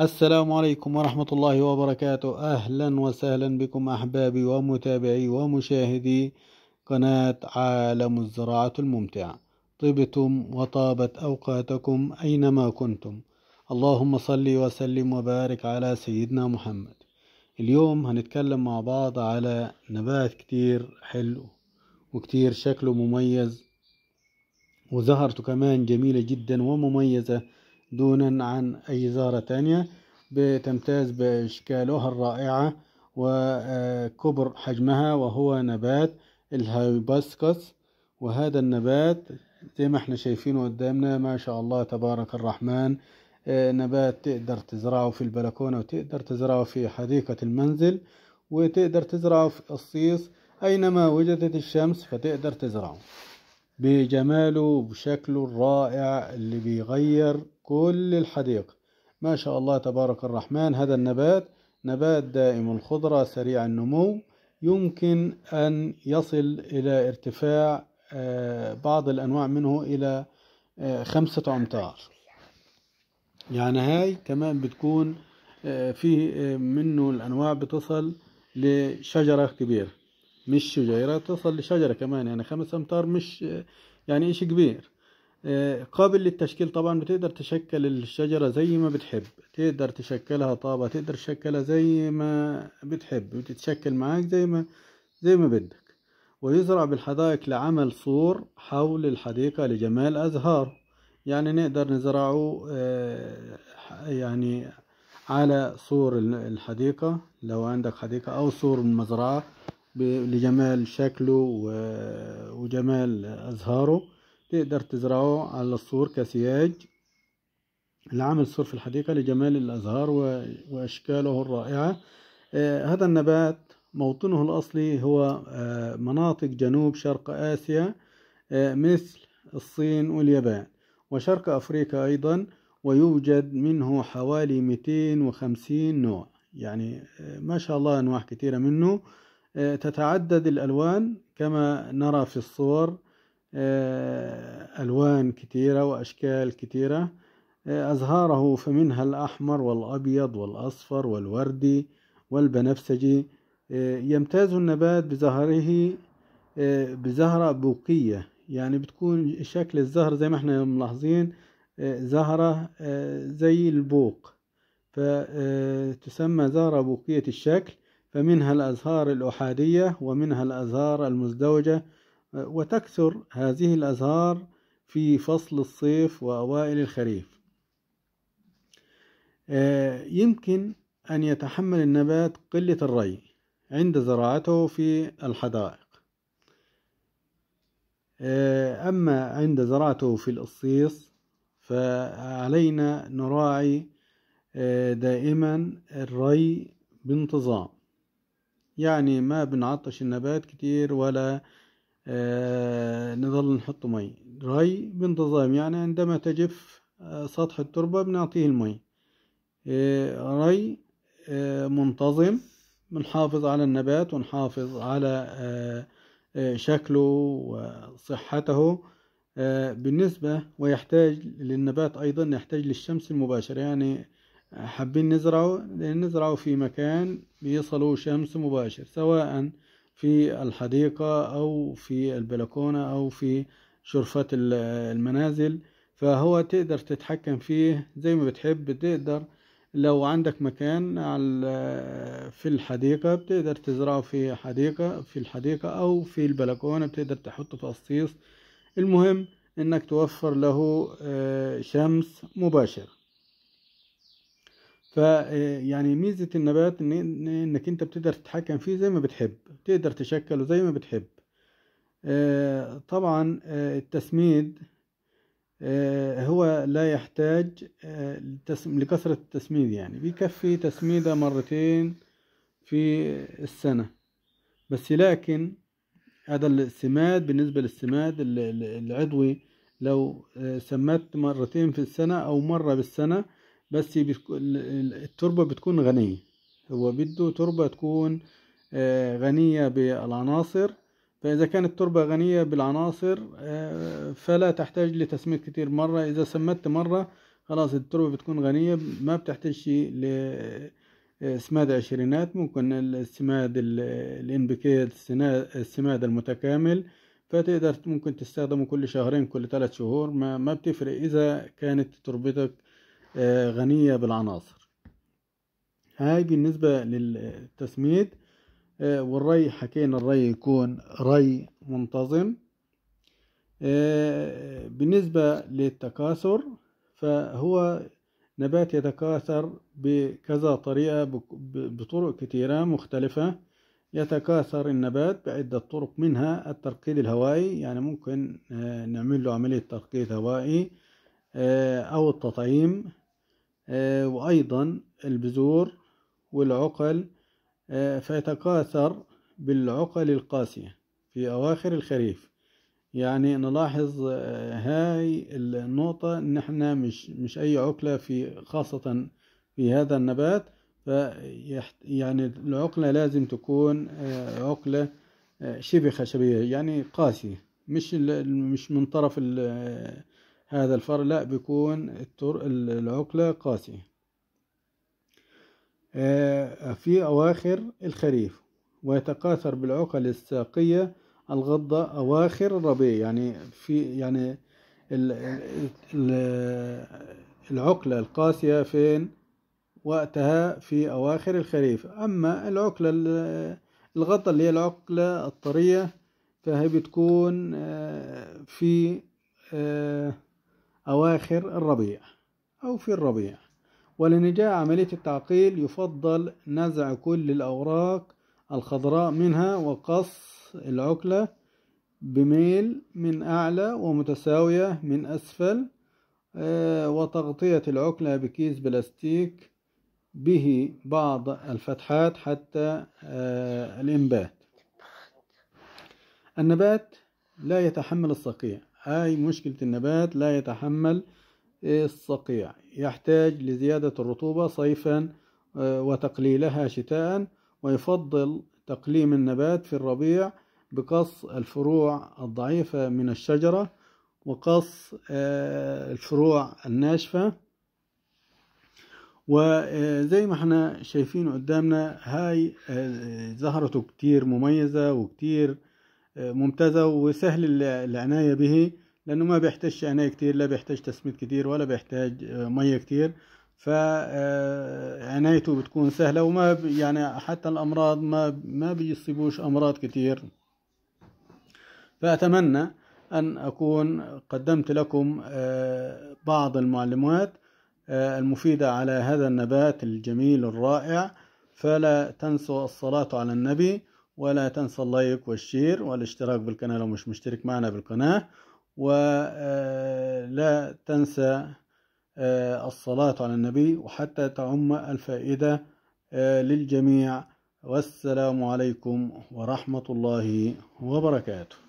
السلام عليكم ورحمة الله وبركاته أهلا وسهلا بكم أحبابي ومتابعي ومشاهدي قناة عالم الزراعة الممتع طبتم وطابت أوقاتكم أينما كنتم اللهم صل وسلم وبارك على سيدنا محمد اليوم هنتكلم مع بعض على نبات كتير حلو وكتير شكله مميز وزهرته كمان جميلة جدا ومميزة دونا عن أي زهرة تانية بتمتاز بإشكالها الرائعة وكبر حجمها وهو نبات الهيباسكس وهذا النبات زي ما احنا شايفينه قدامنا ما شاء الله تبارك الرحمن آه، نبات تقدر تزرعه في البلكونة وتقدر تزرعه في حديقة المنزل وتقدر تزرعه في الصيص أينما وجدت الشمس فتقدر تزرعه بجماله وبشكله الرائع اللي بيغير كل الحديقة ما شاء الله تبارك الرحمن هذا النبات نبات دائم الخضرة سريع النمو يمكن أن يصل إلى ارتفاع آه، بعض الأنواع منه إلى آه، خمسة أمتار يعني هاي كمان بتكون آه، فيه منه الأنواع بتصل لشجرة كبيرة مش شجيرة تصل لشجرة كمان يعني خمسة أمتار مش يعني إشي كبير آه، قابل للتشكيل طبعا بتقدر تشكل الشجرة زي ما بتحب تقدر تشكلها طابة تقدر تشكلها زي ما بتحب بتتشكل معاك زي ما زي ما بدك ويزرع بالحدائق لعمل سور حول الحديقة لجمال أزهاره يعني نقدر نزرعه آه، يعني على سور الحديقة لو عندك حديقة أو سور المزرعة لجمال شكله وجمال أزهاره تقدر تزرعه على السور كسياج لعمل سور في الحديقة لجمال الأزهار وأشكاله الرائعة آه، هذا النبات موطنه الأصلي هو آه، مناطق جنوب شرق آسيا آه، مثل الصين واليابان وشرق أفريقيا أيضا ويوجد منه حوالي 250 نوع يعني ما شاء الله أنواع كثيرة منه تتعدد الألوان كما نرى في الصور آه، ألوان كثيرة وأشكال كثيرة آه، أزهاره فمنها الأحمر والأبيض والأصفر والوردي والبنفسجي آه، يمتاز النبات بزهره بزهرة بوقية يعني بتكون شكل الزهر زي ما احنا ملاحظين زهرة زي البوق فتسمى زهرة بوقية الشكل فمنها الأزهار الأحادية ومنها الأزهار المزدوجة وتكثر هذه الأزهار في فصل الصيف وأوائل الخريف آه، يمكن أن يتحمل النبات قلة الري عند زراعته في الحدائق آه، أما عند زراعته في الأصيص فعلينا نراعي آه، دائما الري بانتظام يعني ما بنعطش النبات كتير ولا آه، نظل نحط مي ري بانتظام يعني عندما تجف آه، سطح التربة بنعطيه المي آه، ري منتظم بنحافظ على النبات ونحافظ على شكله وصحته بالنسبة ويحتاج للنبات أيضا يحتاج للشمس المباشرة يعني حابين نزرعه نزرعه في مكان بيصلوا شمس مباشر سواء في الحديقة أو في البلكونة أو في شرفة المنازل فهو تقدر تتحكم فيه زي ما بتحب تقدر لو عندك مكان في الحديقة بتقدر تزرعه في حديقة في الحديقة أو في البلكونة بتقدر تحطه في قصيص المهم إنك توفر له آه، شمس مباشرة فيعني آه، ميزة النبات إن إنك أنت بتقدر تتحكم فيه زي ما بتحب تقدر تشكله زي ما بتحب آه، طبعا آه، التسميد هو لا يحتاج لكثرة التسميد يعني بيكفي تسميدة مرتين في السنة بس لكن هذا السماد بالنسبة للسماد العضوي لو سمدت مرتين في السنة أو مرة بالسنة بس التربة بتكون غنية هو بده تربة تكون آه، غنية بالعناصر فإذا كانت التربة غنية بالعناصر آه، فلا تحتاج لتسميد كتير مرة إذا سمدت مرة خلاص التربة بتكون غنية ما بتحتاج لسماد آه، عشرينات ممكن السماد الانبكيت السماد المتكامل فتقدر ممكن تستخدمه كل شهرين كل ثلاث شهور ما, ما بتفرق إذا كانت تربتك آه، غنية بالعناصر هاي بالنسبة للتسميد آه، والري حكينا الري يكون ري منتظم آه، بالنسبة للتكاثر فهو نبات يتكاثر بكذا طريقة بطرق كثيرة مختلفة يتكاثر النبات بعدة طرق منها الترقيد الهوائي يعني ممكن نعمل له عملية ترقيد هوائي أو التطعيم آه، وأيضا البذور والعقل آه، فيتكاثر بالعقل القاسية في أواخر الخريف يعني نلاحظ آه، هاي النقطة إن إحنا مش مش أي عقلة في خاصة في هذا النبات يعني العقلة لازم تكون عقلة شبه خشبية يعني قاسية مش مش من طرف هذا لا بيكون العقلة قاسية آه، في أواخر الخريف ويتكاثر بالعقل الساقية الغضة أواخر الربيع يعني في يعني العقلة القاسية فين وقتها في أواخر الخريف أما العقلة الغطة اللي هي العقلة الطرية فهي بتكون آه، في آه، أواخر الربيع أو في الربيع ولنجاء عملية التعقيل يفضل نزع كل الأوراق الخضراء منها وقص العقلة بميل من أعلى ومتساوية من أسفل آه، وتغطية العقلة بكيس بلاستيك به بعض الفتحات حتى آه، الإنبات النبات لا يتحمل الصقيع هاي مشكلة النبات لا يتحمل الصقيع يحتاج لزيادة الرطوبة صيفا آه، وتقليلها شتاء ويفضل تقليم النبات في الربيع بقص الفروع الضعيفة من الشجرة وقص آه، الفروع الناشفة وزي آه، ما احنا شايفين قدامنا هاي زهرته كتير مميزة وكتير ممتازة وسهل العناية به لأنه ما بيحتاج عناية كتير لا بيحتاج تسميد كتير ولا بيحتاج آه، مية كتير فعنايته آه، بتكون سهلة وما يعني حتى الأمراض ما ما بيصيبوش أمراض كتير فأتمنى أن أكون قدمت لكم آه، بعض المعلومات المفيدة على هذا النبات الجميل الرائع فلا تنسوا الصلاة على النبي ولا تنسى اللايك والشير والاشتراك بالقناة لو مش مشترك معنا بالقناة ولا آه، تنسى آه، الصلاة على النبي وحتى تعم الفائدة آه، للجميع والسلام عليكم ورحمة الله وبركاته